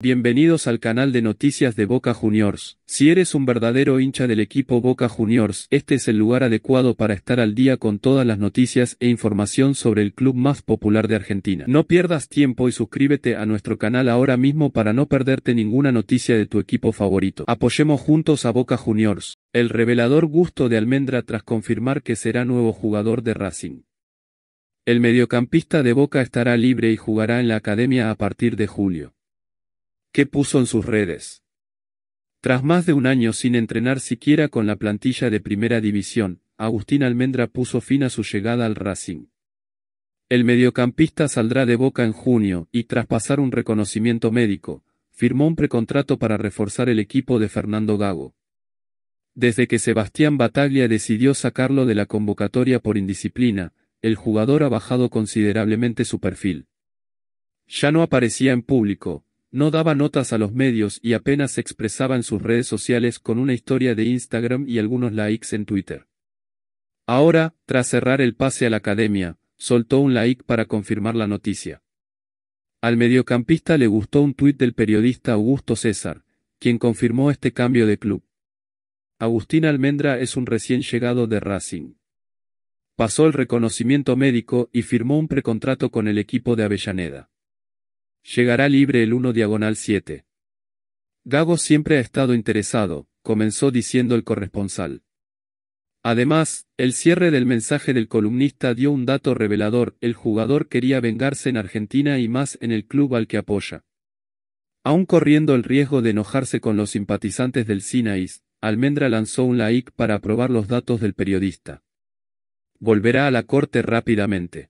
Bienvenidos al canal de noticias de Boca Juniors. Si eres un verdadero hincha del equipo Boca Juniors, este es el lugar adecuado para estar al día con todas las noticias e información sobre el club más popular de Argentina. No pierdas tiempo y suscríbete a nuestro canal ahora mismo para no perderte ninguna noticia de tu equipo favorito. Apoyemos juntos a Boca Juniors. El revelador gusto de Almendra tras confirmar que será nuevo jugador de Racing. El mediocampista de Boca estará libre y jugará en la academia a partir de julio. ¿Qué puso en sus redes. Tras más de un año sin entrenar siquiera con la plantilla de primera división, Agustín Almendra puso fin a su llegada al Racing. El mediocampista saldrá de Boca en junio y tras pasar un reconocimiento médico, firmó un precontrato para reforzar el equipo de Fernando Gago. Desde que Sebastián Bataglia decidió sacarlo de la convocatoria por indisciplina, el jugador ha bajado considerablemente su perfil. Ya no aparecía en público, no daba notas a los medios y apenas se expresaba en sus redes sociales con una historia de Instagram y algunos likes en Twitter. Ahora, tras cerrar el pase a la academia, soltó un like para confirmar la noticia. Al mediocampista le gustó un tuit del periodista Augusto César, quien confirmó este cambio de club. Agustín Almendra es un recién llegado de Racing. Pasó el reconocimiento médico y firmó un precontrato con el equipo de Avellaneda. Llegará libre el 1 diagonal 7. Gago siempre ha estado interesado, comenzó diciendo el corresponsal. Además, el cierre del mensaje del columnista dio un dato revelador, el jugador quería vengarse en Argentina y más en el club al que apoya. Aún corriendo el riesgo de enojarse con los simpatizantes del Sinaís, Almendra lanzó un like para aprobar los datos del periodista. Volverá a la corte rápidamente.